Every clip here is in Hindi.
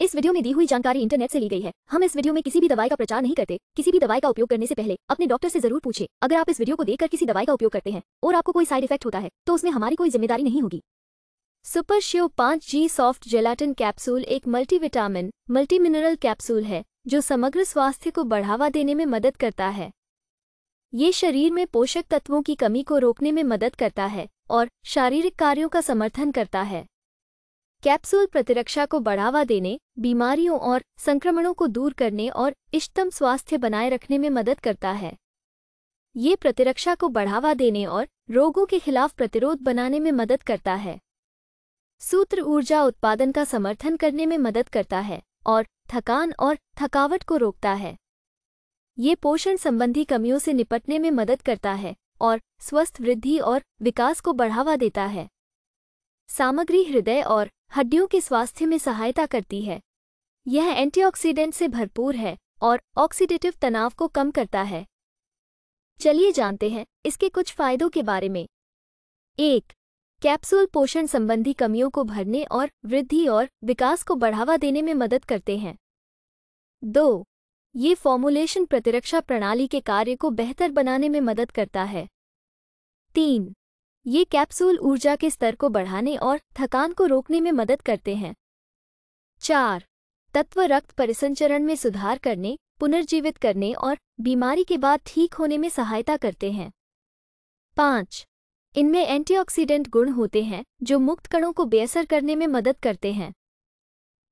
इस वीडियो में दी हुई जानकारी इंटरनेट से ली गई है हम इस वीडियो में किसी भी दवाई का प्रचार नहीं करते किसी भी दवाई का उपयोग करने से पहले अपने डॉक्टर से जरूर पूछे अगर आप इस वीडियो को देखकर किसी दवाई का उपयोग करते हैं और आपको कोई साइड इफेक्ट होता है तो उसमें हमारी कोई जिम्मेदारी नहीं होगी सुपर शिव पांच जी सॉफ्ट जेलाटिन कैप्सूल एक मल्टीविटामिन मल्टीमिनरल कैप्सूल है जो समग्र स्वास्थ्य को बढ़ावा देने में मदद करता है ये शरीर में पोषक तत्वों की कमी को रोकने में मदद करता है और शारीरिक कार्यों का समर्थन करता है कैप्सूल प्रतिरक्षा को बढ़ावा देने बीमारियों और संक्रमणों को दूर करने और इष्टतम स्वास्थ्य बनाए रखने में मदद करता है ये प्रतिरक्षा को बढ़ावा देने और रोगों के खिलाफ प्रतिरोध बनाने में मदद करता है सूत्र ऊर्जा उत्पादन का समर्थन करने में मदद करता है और थकान और थकावट को रोकता है ये पोषण संबंधी कमियों से निपटने में मदद करता है और स्वस्थ वृद्धि और विकास को बढ़ावा देता है सामग्री हृदय और हड्डियों के स्वास्थ्य में सहायता करती है यह एंटीऑक्सीडेंट से भरपूर है और ऑक्सीडेटिव तनाव को कम करता है चलिए जानते हैं इसके कुछ फायदों के बारे में एक कैप्सूल पोषण संबंधी कमियों को भरने और वृद्धि और विकास को बढ़ावा देने में मदद करते हैं दो ये फॉर्मुलेशन प्रतिरक्षा प्रणाली के कार्य को बेहतर बनाने में मदद करता है तीन ये कैप्सूल ऊर्जा के स्तर को बढ़ाने और थकान को रोकने में मदद करते हैं चार तत्व रक्त परिसंचरण में सुधार करने पुनर्जीवित करने और बीमारी के बाद ठीक होने में सहायता करते हैं पाँच इनमें एंटीऑक्सीडेंट गुण होते हैं जो मुक्त कणों को बेअसर करने में मदद करते हैं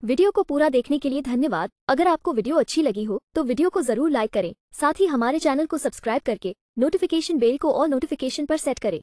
वीडियो को पूरा देखने के लिए धन्यवाद अगर आपको वीडियो अच्छी लगी हो तो वीडियो को जरूर लाइक करें साथ ही हमारे चैनल को सब्सक्राइब करके नोटिफिकेशन बेल को और नोटिफिकेशन पर सेट करें